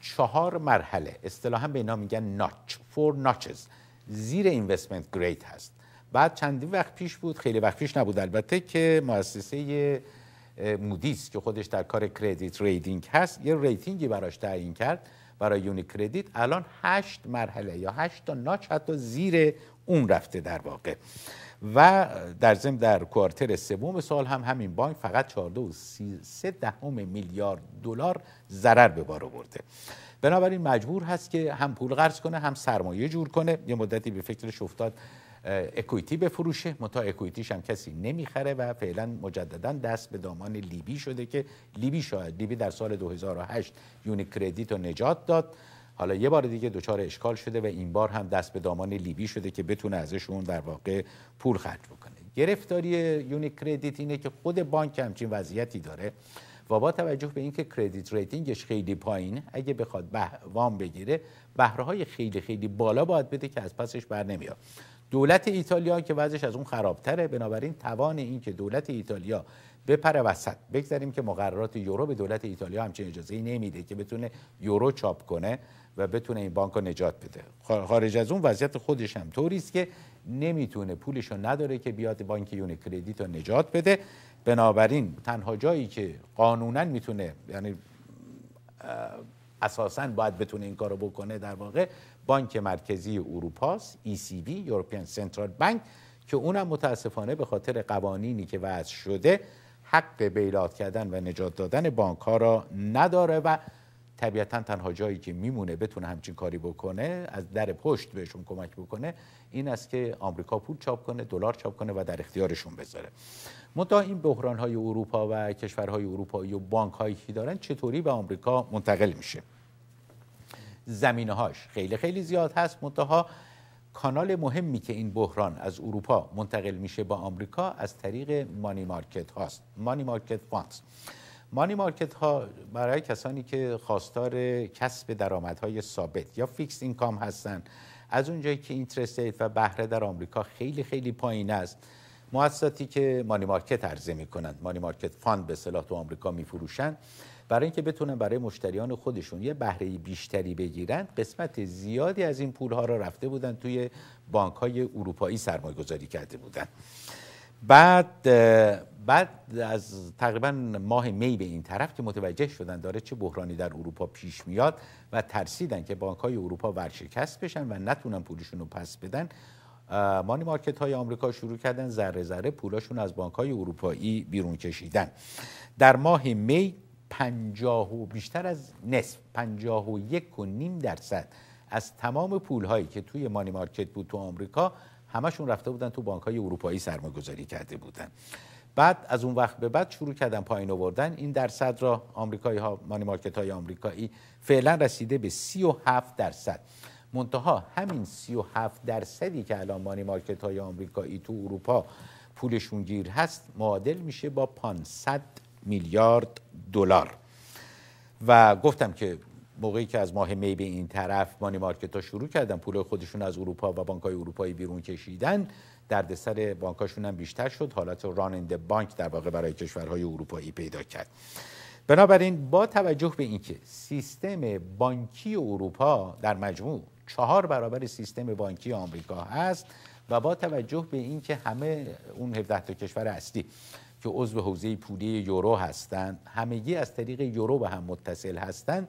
[SPEAKER 1] چهار مرحله اصطلاحا به اینا میگن ناچ فور ناچز زیر اینوستمنت گریت هست بعد چندی وقت پیش بود خیلی وقت پیش نبود البته که مؤسسه مودیس که خودش در کار کردیت ریدینگ هست یه ریتینگی براش تعیین کرد برای یونی کردیت الان هشت مرحله یا هشت تا ناچ حتی زیر اون رفته در واقع و در ضمن در کوارتر سوم سال هم همین بانک فقط 14.3 دهم میلیارد دلار ضرر به بار آورده بنابراین مجبور هست که هم پول قرض کنه هم سرمایه جور کنه یه مدتی به فکرش افتاد اکویتی بفروشه متا اکویتیش هم کسی نمیخره و فعلا مجددا دست به دامان لیبی شده که لیبی شاید لیبی در سال 2008 یونی کردیت رو نجات داد حالا یه بار دیگه دوچار اشکال شده و این بار هم دست به دامان لیبی شده که بتونه ازشون در واقع پول خرج بکنه گرفتاری یونیک کردیت اینه که خود بانک همچین وضعیتی داره و با توجه به اینکه کردیت ریتینگش خیلی پایین اگه بخواد به وام بگیره بهره خیلی خیلی بالا باید بده که از پسش بر نمیاد دولت ایتالیا که وضعش از اون خرابتره بنابراین توان این که دولت ایتالیا بپره وسط بگذاریم که مقررات یورو به دولت ایتالیا همچین اجازه نمیده که بتونه یورو چاپ کنه و بتونه این بانک رو نجات بده خارج از اون وضعیت خودش هم طوری است که نمیتونه پولش رو نداره که بیاد بانک یون کردیت رو نجات بده بنابراین تنها جایی که قانونا میتونه یعنی اساسا باید بتونه این کارو بکنه در واقع بانک مرکزی اروپاست ECB یورپین سنترال بانک که اونم متاسفانه به خاطر قوانینی که وضع شده حق بیلات کردن و نجات دادن بانک ها را نداره و طبیعتا تنها جایی که میمونه بتونه همچین کاری بکنه از در پشت بهشون کمک بکنه این است که آمریکا پول چاپ کنه دلار چاپ کنه و در اختیارشون بذاره متا این بحران های اروپا و کشورهای اروپایی و بانک هایی که دارن چطوری به آمریکا منتقل میشه زمینه هاش خیلی خیلی زیاد هست منتها کانال مهمی که این بحران از اروپا منتقل میشه با آمریکا از طریق مانی مارکت هاست مانی مارکت مانی مارکت ها برای کسانی که خواستار کسب های ثابت یا فیکس اینکام هستند، از اونجایی که اینترست و بهره در آمریکا خیلی خیلی پایین است مؤسساتی که مانی مارکت عرضه کنند مانی مارکت فاند به صلاح تو آمریکا فروشند برای اینکه بتونن برای مشتریان خودشون یه بهره بیشتری بگیرن قسمت زیادی از این پول ها را رفته بودن توی بانک های اروپایی سرمایه گذاری کرده بودن بعد بعد از تقریبا ماه می به این طرف که متوجه شدن داره چه بحرانی در اروپا پیش میاد و ترسیدن که بانک های اروپا ورشکست بشن و نتونن پولشون رو پس بدن مانی مارکت های آمریکا شروع کردن ذره ذره پولاشون از بانک های اروپایی بیرون کشیدن در ماه می پنجاه و بیشتر از نصف پنجاه و یک و نیم درصد از تمام پول هایی که توی مانی مارکت بود تو آمریکا همشون رفته بودن تو بانک های اروپایی سرمایه‌گذاری کرده بودن بعد از اون وقت به بعد شروع کردن پایین آوردن این درصد را آمریکایی ها مانی مارکت های آمریکایی فعلا رسیده به 37 درصد منتها همین 37 درصدی که الان مانی مارکت های آمریکایی تو اروپا پولشون گیر هست معادل میشه با 500 میلیارد دلار و گفتم که موقعی که از ماه می به این طرف مانی مارکت ها شروع کردن پول خودشون از اروپا و بانک های اروپایی بیرون کشیدن دردسر بانکاشون هم بیشتر شد حالت راننده بانک در واقع برای کشورهای اروپایی پیدا کرد بنابراین با توجه به اینکه سیستم بانکی اروپا در مجموع چهار برابر سیستم بانکی آمریکا هست و با توجه به اینکه همه اون 17 تا کشور اصلی که عضو حوزه پولی یورو هستند همگی از طریق یورو به هم متصل هستند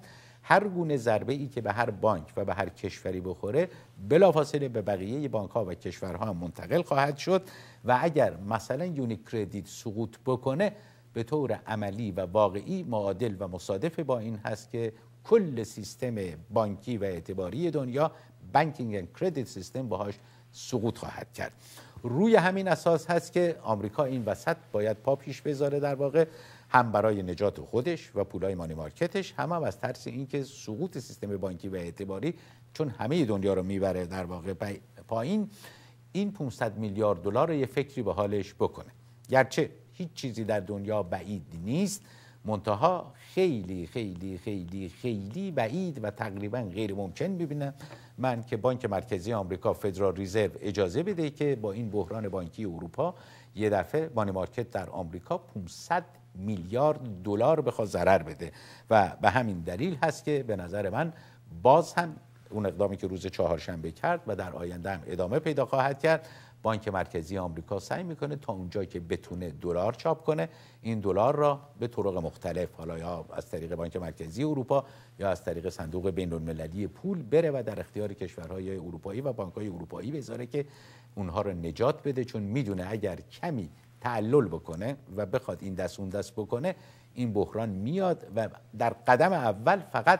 [SPEAKER 1] هر گونه ضربه ای که به هر بانک و به هر کشوری بخوره بلافاصله به بقیه بانک ها و کشورها هم منتقل خواهد شد و اگر مثلا یونیک کردیت سقوط بکنه به طور عملی و واقعی معادل و مصادف با این هست که کل سیستم بانکی و اعتباری دنیا بانکینگ اند کردیت سیستم باهاش سقوط خواهد کرد روی همین اساس هست که آمریکا این وسط باید پا پیش بذاره در واقع هم برای نجات خودش و پولای مانی مارکتش هم, از ترس اینکه سقوط سیستم بانکی و اعتباری چون همه دنیا رو میبره در واقع پایین این 500 میلیارد دلار رو یه فکری به حالش بکنه گرچه هیچ چیزی در دنیا بعید نیست منتها خیلی خیلی خیلی خیلی بعید و تقریبا غیر ممکن ببینم من که بانک مرکزی آمریکا فدرال ریزرو اجازه بده که با این بحران بانکی اروپا یه دفعه مانی مارکت در آمریکا 500 میلیارد دلار بخواد ضرر بده و به همین دلیل هست که به نظر من باز هم اون اقدامی که روز چهارشنبه کرد و در آینده هم ادامه پیدا خواهد کرد بانک مرکزی آمریکا سعی میکنه تا اونجا که بتونه دلار چاپ کنه این دلار را به طرق مختلف حالا یا از طریق بانک مرکزی اروپا یا از طریق صندوق بین المللی پول بره و در اختیار کشورهای اروپایی و بانکهای اروپایی بذاره که اونها رو نجات بده چون میدونه اگر کمی تعلل بکنه و بخواد این دست اون دست بکنه این بحران میاد و در قدم اول فقط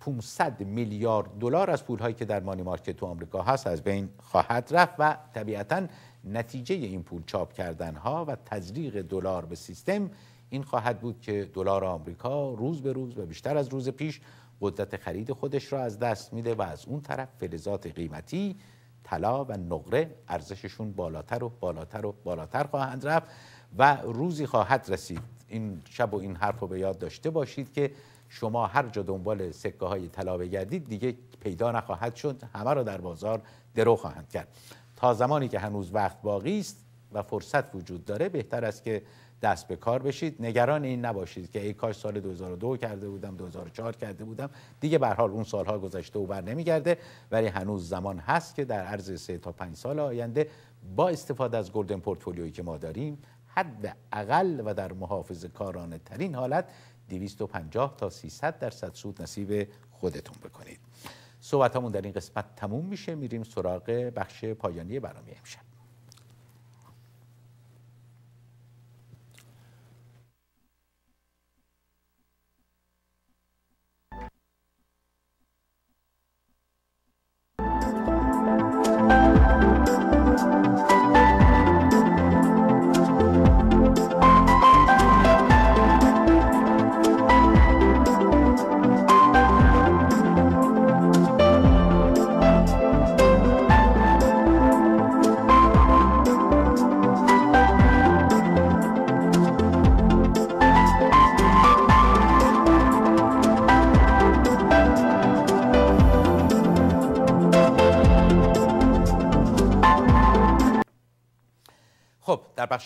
[SPEAKER 1] 500 میلیارد دلار از پولهایی که در مانی مارکت تو آمریکا هست از بین خواهد رفت و طبیعتا نتیجه این پول چاپ کردن ها و تزریق دلار به سیستم این خواهد بود که دلار آمریکا روز به روز و بیشتر از روز پیش قدرت خرید خودش را از دست میده و از اون طرف فلزات قیمتی طلا و نقره ارزششون بالاتر و بالاتر و بالاتر خواهند رفت و روزی خواهد رسید این شب و این حرف رو به یاد داشته باشید که شما هر جا دنبال سکه های طلا بگردید دیگه پیدا نخواهد شد همه را در بازار درو خواهند کرد تا زمانی که هنوز وقت باقی است و فرصت وجود داره بهتر است که دست به کار بشید نگران این نباشید که ای کاش سال 2002 کرده بودم 2004 کرده بودم دیگه به حال اون سالها گذشته و بر نمیگرده ولی هنوز زمان هست که در عرض 3 تا 5 سال آینده با استفاده از گلدن پورتفولیویی که ما داریم حد اقل و در محافظ کارانه ترین حالت 250 تا 300 درصد سود نصیب خودتون بکنید صحبت همون در این قسمت تموم میشه میریم سراغ بخش پایانی برنامه امشب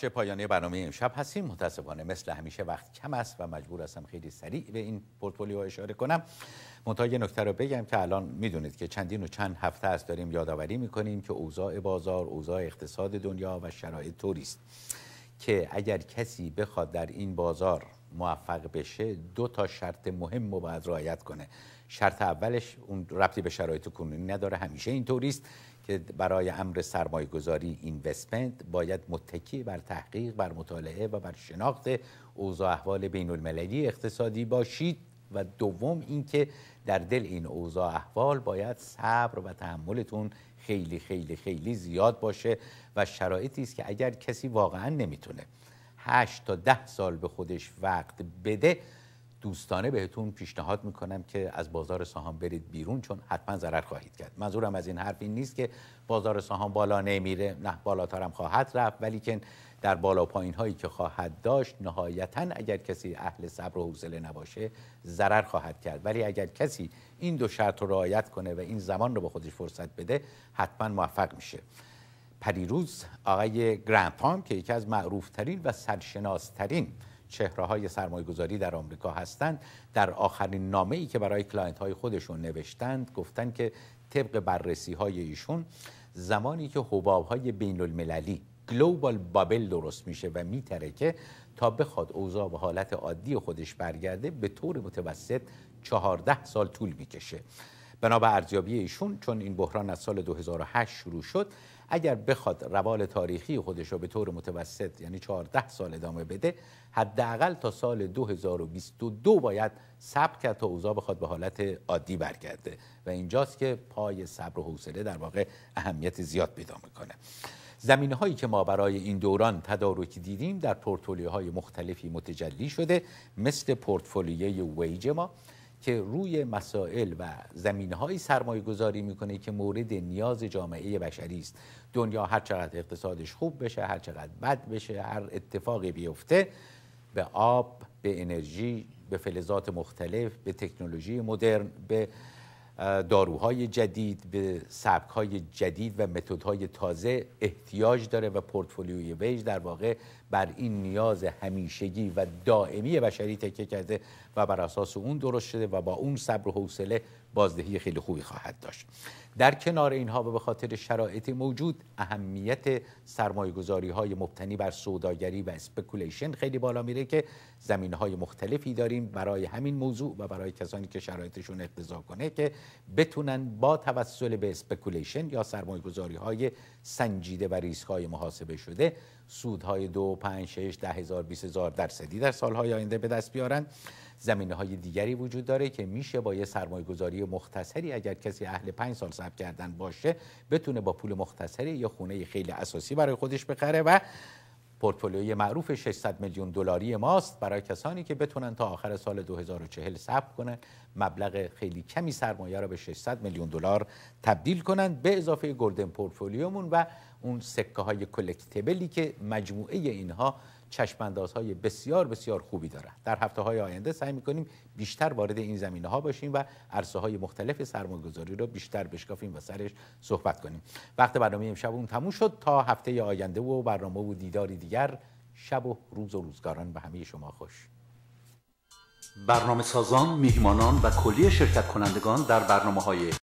[SPEAKER 1] بخش پایانی برنامه امشب هستیم متاسفانه مثل همیشه وقت کم است و مجبور هستم خیلی سریع به این پورتفولیو اشاره کنم منتها یه نکته رو بگم که الان میدونید که چندین و چند هفته است داریم یادآوری میکنیم که اوضاع بازار اوضاع اقتصاد دنیا و شرایط توریست که اگر کسی بخواد در این بازار موفق بشه دو تا شرط مهم رو باید رعایت کنه شرط اولش اون ربطی به شرایط کنونی نداره همیشه این توریست که برای امر سرمایه گذاری اینوستمنت باید متکی بر تحقیق بر مطالعه و بر شناخت اوضاع احوال بین المللی اقتصادی باشید و دوم اینکه در دل این اوضاع احوال باید صبر و تحملتون خیلی خیلی خیلی زیاد باشه و شرایطی است که اگر کسی واقعا نمیتونه 8 تا ده سال به خودش وقت بده دوستانه بهتون پیشنهاد میکنم که از بازار سهام برید بیرون چون حتما ضرر خواهید کرد منظورم از این حرف این نیست که بازار سهام بالا نمیره نه بالاترم هم خواهد رفت ولی که در بالا پایین هایی که خواهد داشت نهایتا اگر کسی اهل صبر و حوصله نباشه ضرر خواهد کرد ولی اگر کسی این دو شرط رو رعایت کنه و این زمان رو به خودش فرصت بده حتما موفق میشه پریروز آقای گرانتام که یکی از معروفترین و سرشناسترین چهره های سرمایه گذاری در آمریکا هستند در آخرین نامه ای که برای کلاینت های خودشون نوشتند گفتند که طبق بررسی های ایشون زمانی که حباب های بین المللی گلوبال بابل درست میشه و که تا بخواد اوضاع به حالت عادی خودش برگرده به طور متوسط 14 سال طول میکشه بنا به ارزیابی ایشون چون این بحران از سال 2008 شروع شد اگر بخواد روال تاریخی خودش رو به طور متوسط یعنی 14 سال ادامه بده حداقل تا سال 2022 باید صبر کرد تا اوضاع بخواد به حالت عادی برگرده و اینجاست که پای صبر و حوصله در واقع اهمیت زیاد پیدا میکنه زمینه هایی که ما برای این دوران تدارک دیدیم در پورتفولیوهای مختلفی متجلی شده مثل پورتفولیوی ویج ما که روی مسائل و زمینهای سرمایه گذاری میکنه که مورد نیاز جامعه بشری است دنیا هر چقدر اقتصادش خوب بشه هر چقدر بد بشه هر اتفاقی بیفته به آب به انرژی به فلزات مختلف به تکنولوژی مدرن به داروهای جدید به سبکهای جدید و متدهای تازه احتیاج داره و پورتفولیوی ویژ در واقع بر این نیاز همیشگی و دائمی بشری تکه کرده و بر اساس اون درست شده و با اون صبر و حوصله بازدهی خیلی خوبی خواهد داشت در کنار اینها و به خاطر شرایط موجود اهمیت گذاری های مبتنی بر سوداگری و اسپکولیشن خیلی بالا میره که زمین های مختلفی داریم برای همین موضوع و برای کسانی که شرایطشون اقتضا کنه که بتونن با توسل به اسپکولیشن یا گذاری های سنجیده و ریسک های محاسبه شده سودهای دو، پنج، شش، ده هزار، بیس هزار درصدی در سالهای آینده به دست بیارن زمینه های دیگری وجود داره که میشه با یه سرمایه گذاری مختصری اگر کسی اهل پنج سال صبر کردن باشه بتونه با پول مختصری یه خونه خیلی اساسی برای خودش بخره و پورتفولیوی معروف 600 میلیون دلاری ماست برای کسانی که بتونن تا آخر سال 2040 صبر کنن مبلغ خیلی کمی سرمایه را به 600 میلیون دلار تبدیل کنند به اضافه گلدن پورتفولیومون و اون سکه های کلکتبلی که مجموعه اینها چشماندازهای بسیار بسیار خوبی داره در هفته های آینده سعی میکنیم بیشتر وارد این زمینه ها باشیم و عرصه های مختلف سرمایه‌گذاری رو بیشتر بشکافیم و سرش صحبت کنیم وقت برنامه امشب اون تموم شد تا هفته آینده و برنامه و دیداری دیگر شب و روز و روزگاران به همه شما خوش برنامه سازان، میهمانان و کلیه شرکت کنندگان در برنامه